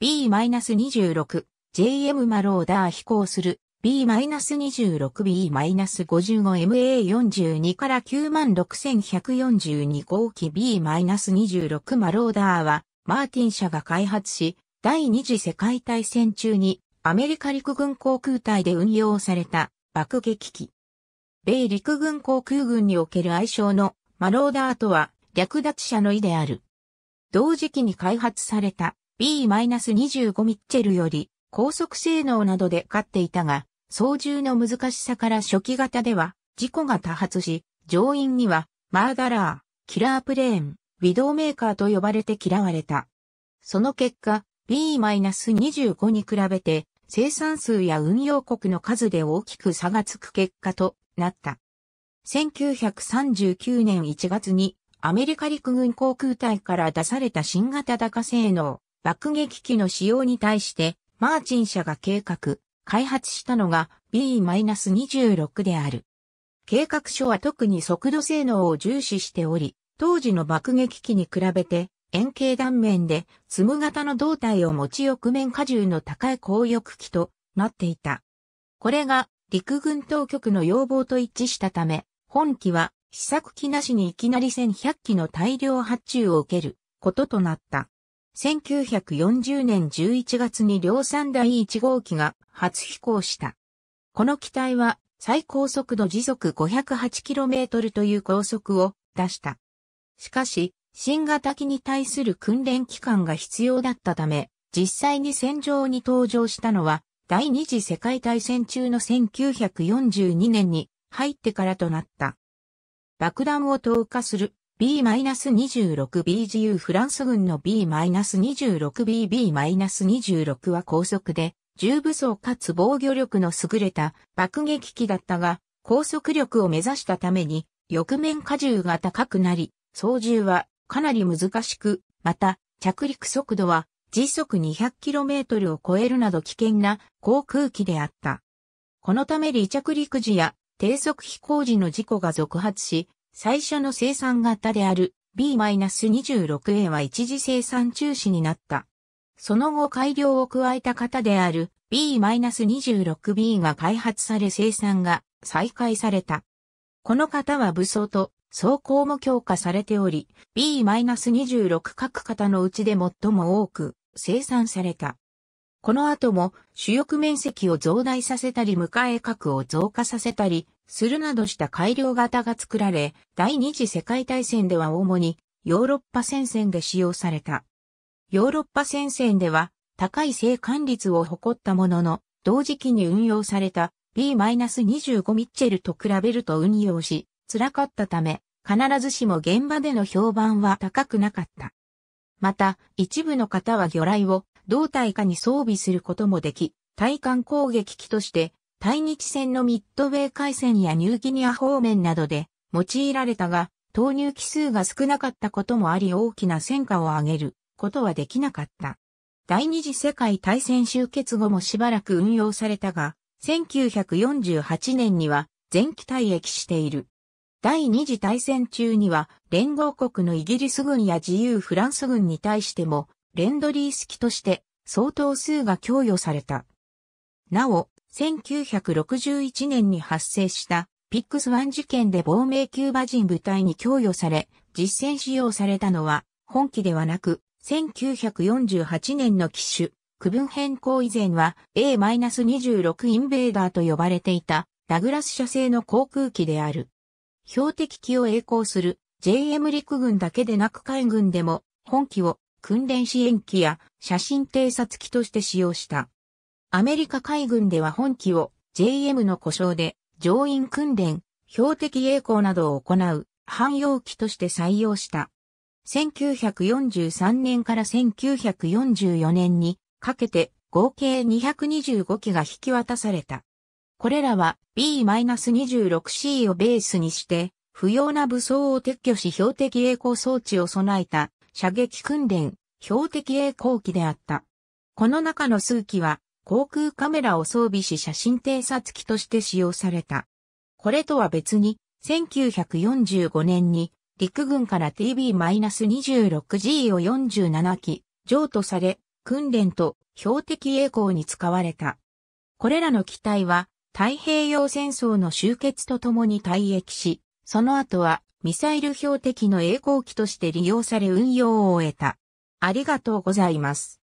B-26、JM マローダー飛行する B-26B-55MA42 から96142号機 B-26 マローダーはマーティン社が開発し第二次世界大戦中にアメリカ陸軍航空隊で運用された爆撃機。米陸軍航空軍における愛称のマローダーとは略奪者の意である。同時期に開発された B-25 ミッチェルより高速性能などで勝っていたが、操縦の難しさから初期型では事故が多発し、乗員にはマーダラー、キラープレーン、ウィドーメーカーと呼ばれて嫌われた。その結果、B-25 に比べて生産数や運用国の数で大きく差がつく結果となった。1939年1月にアメリカ陸軍航空隊から出された新型高性能爆撃機の使用に対して、マーチン社が計画、開発したのが B-26 である。計画書は特に速度性能を重視しており、当時の爆撃機に比べて、円形断面で、粒む型の胴体を持ち翼面荷重の高い高翼機となっていた。これが陸軍当局の要望と一致したため、本機は試作機なしにいきなり1100機の大量発注を受けることとなった。1940年11月に量産第1号機が初飛行した。この機体は最高速度時速 508km という高速を出した。しかし、新型機に対する訓練期間が必要だったため、実際に戦場に登場したのは、第二次世界大戦中の1942年に入ってからとなった。爆弾を投下する B-26BGU フランス軍の B-26BB-26 は高速で、重武装かつ防御力の優れた爆撃機だったが、高速力を目指したために、翼面荷重が高くなり、操縦はかなり難しく、また、着陸速度は時速 200km を超えるなど危険な航空機であった。このため離着陸時や低速飛行時の事故が続発し、最初の生産型である B-26A は一時生産中止になった。その後改良を加えた型である B-26B が開発され生産が再開された。この型は武装と走行も強化されており、B-26 各型のうちで最も多く生産された。この後も主翼面積を増大させたり迎え角を増加させたりするなどした改良型が作られ、第二次世界大戦では主にヨーロッパ戦線で使用された。ヨーロッパ戦線では高い生還率を誇ったものの、同時期に運用された B-25 ミッチェルと比べると運用し、辛かったため、必ずしも現場での評判は高くなかった。また、一部の方は魚雷を胴体下に装備することもでき、対艦攻撃機として、対日戦のミッドウェー海戦やニューギニア方面などで用いられたが、投入機数が少なかったこともあり大きな戦果を上げることはできなかった。第二次世界大戦終結後もしばらく運用されたが、1948年には前期退役している。第二次大戦中には連合国のイギリス軍や自由フランス軍に対してもレンドリー式として相当数が供与された。なお、1961年に発生したピックスワン事件で亡命キューバ人部隊に供与され、実戦使用されたのは本機ではなく、1948年の機種、区分変更以前は A-26 インベーダーと呼ばれていたダグラス社製の航空機である。標的機を栄光する JM 陸軍だけでなく海軍でも本機を訓練支援機や写真偵察機として使用した。アメリカ海軍では本機を JM の故障で乗員訓練、標的栄光などを行う汎用機として採用した。1943年から1944年にかけて合計225機が引き渡された。これらは B-26C をベースにして不要な武装を撤去し標的栄光装置を備えた射撃訓練、標的栄光機であった。この中の数機は、航空カメラを装備し写真偵察機として使用された。これとは別に、1945年に陸軍から TB-26G を47機譲渡され、訓練と標的栄光に使われた。これらの機体は太平洋戦争の終結とともに退役し、その後はミサイル標的の栄光機として利用され運用を終えた。ありがとうございます。